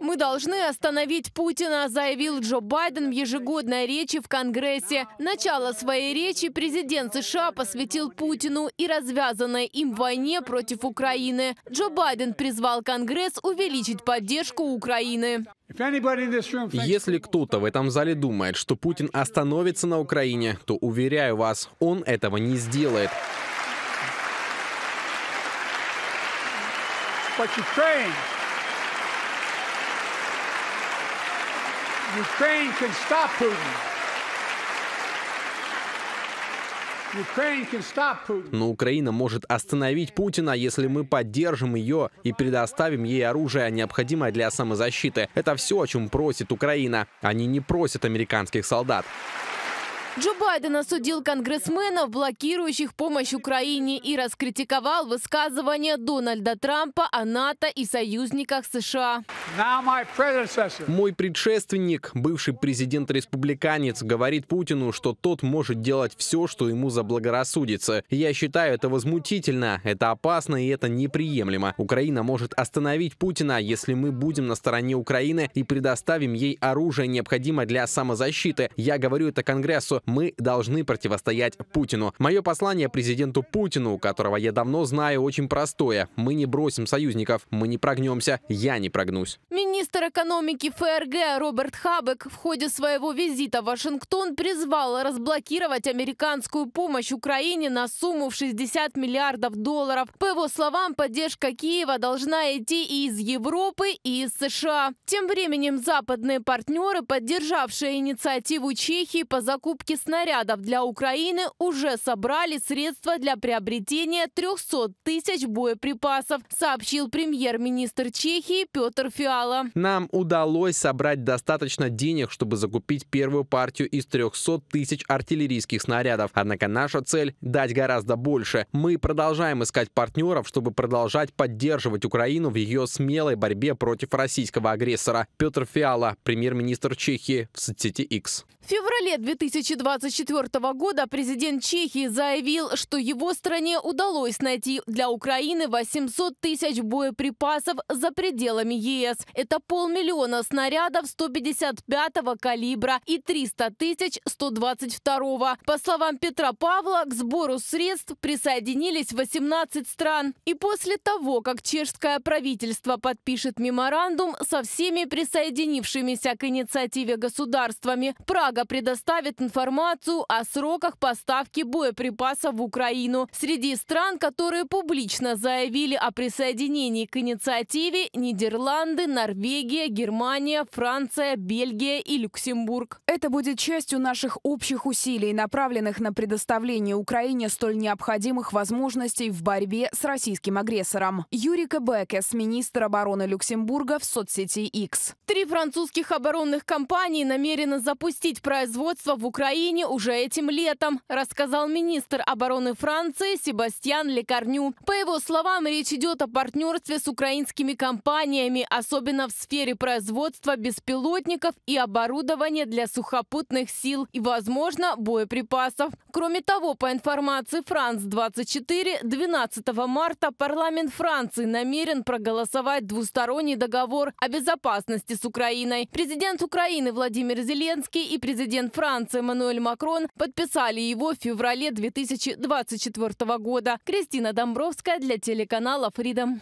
Мы должны остановить Путина, заявил Джо Байден в ежегодной речи в Конгрессе. Начало своей речи президент США посвятил Путину и развязанной им войне против Украины. Джо Байден призвал Конгресс увеличить поддержку Украины. Если кто-то в этом зале думает, что Путин остановится на Украине, то, уверяю вас, он этого не сделает. But Ukraine Ukraine can stop Putin. Но Украина может остановить Путина, если мы поддержим ее и предоставим ей оружие, необходимое для самозащиты. Это все, о чем просит Украина. Они не просят американских солдат. Джо Байден осудил конгрессменов, блокирующих помощь Украине, и раскритиковал высказывания Дональда Трампа о НАТО и союзниках США. Мой предшественник, бывший президент-республиканец, говорит Путину, что тот может делать все, что ему заблагорассудится. Я считаю это возмутительно, это опасно и это неприемлемо. Украина может остановить Путина, если мы будем на стороне Украины и предоставим ей оружие, необходимое для самозащиты. Я говорю это Конгрессу мы должны противостоять Путину. Мое послание президенту Путину, которого я давно знаю, очень простое. Мы не бросим союзников, мы не прогнемся, я не прогнусь. Министр экономики ФРГ Роберт Хабек в ходе своего визита в Вашингтон призвал разблокировать американскую помощь Украине на сумму в 60 миллиардов долларов. По его словам, поддержка Киева должна идти и из Европы, и из США. Тем временем западные партнеры, поддержавшие инициативу Чехии по закупке поставки снарядов для Украины уже собрали средства для приобретения 300 тысяч боеприпасов, сообщил премьер-министр Чехии Петр Фиала. Нам удалось собрать достаточно денег, чтобы закупить первую партию из 300 тысяч артиллерийских снарядов. Однако наша цель – дать гораздо больше. Мы продолжаем искать партнеров, чтобы продолжать поддерживать Украину в ее смелой борьбе против российского агрессора. Петр Фиала, премьер-министр Чехии в соцсети X. В феврале 2020 2024 года президент Чехии заявил, что его стране удалось найти для Украины 800 тысяч боеприпасов за пределами ЕС. Это полмиллиона снарядов 155-го калибра и 300 тысяч 122-го. По словам Петра Павла, к сбору средств присоединились 18 стран. И после того, как чешское правительство подпишет меморандум со всеми присоединившимися к инициативе государствами, Прага предоставит информацию информацию о сроках поставки боеприпасов в Украину. Среди стран, которые публично заявили о присоединении к инициативе – Нидерланды, Норвегия, Германия, Франция, Бельгия и Люксембург. Это будет частью наших общих усилий, направленных на предоставление Украине столь необходимых возможностей в борьбе с российским агрессором. Юрика Бекес, министр обороны Люксембурга в соцсети X. Три французских оборонных компании намерены запустить производство в Украине Украине уже этим летом, рассказал министр обороны Франции Себастьян Лекарню. По его словам, речь идет о партнерстве с украинскими компаниями, особенно в сфере производства беспилотников и оборудования для сухопутных сил и, возможно, боеприпасов. Кроме того, по информации «Франц-24», 12 марта парламент Франции намерен проголосовать двусторонний договор о безопасности с Украиной. Президент Украины Владимир Зеленский и президент Франции Мануэль Эммануэль Макрон подписали его в феврале 2024 года. Кристина Домбровская для телеканала Freedom.